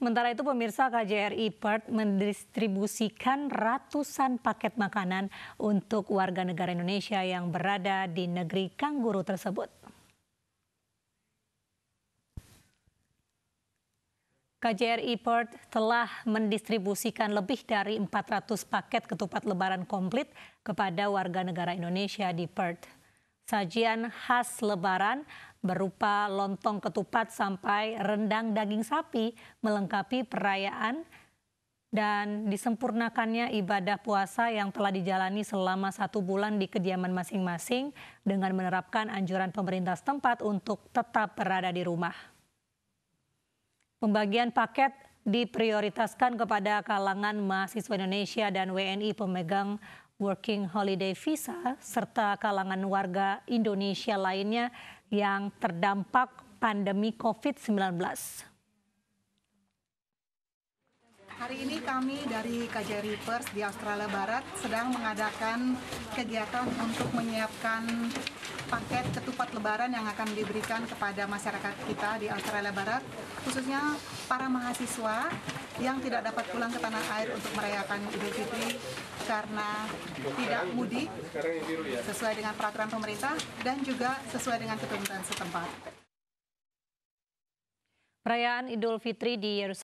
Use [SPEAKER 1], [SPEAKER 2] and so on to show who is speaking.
[SPEAKER 1] Sementara itu pemirsa KJRI Perth mendistribusikan ratusan paket makanan untuk warga negara Indonesia yang berada di negeri kangguru tersebut. KJRI Perth telah mendistribusikan lebih dari 400 paket ketupat lebaran komplit kepada warga negara Indonesia di Perth sajian khas lebaran berupa lontong ketupat sampai rendang daging sapi melengkapi perayaan dan disempurnakannya ibadah puasa yang telah dijalani selama satu bulan di kediaman masing-masing dengan menerapkan anjuran pemerintah setempat untuk tetap berada di rumah. Pembagian paket diprioritaskan kepada kalangan mahasiswa Indonesia dan WNI pemegang working holiday visa serta kalangan warga Indonesia lainnya yang terdampak pandemi COVID-19.
[SPEAKER 2] Hari ini kami dari KJRI Pers di Australia Barat sedang mengadakan kegiatan untuk menyiapkan paket ketupat lebaran yang akan diberikan kepada masyarakat kita di Australia Barat, khususnya para mahasiswa yang tidak dapat pulang ke tanah air untuk merayakan Idul Fitri karena
[SPEAKER 3] tidak mudik
[SPEAKER 2] sesuai dengan peraturan pemerintah dan juga sesuai dengan ketentuan setempat.
[SPEAKER 1] Perayaan Idul Fitri di Yerusalem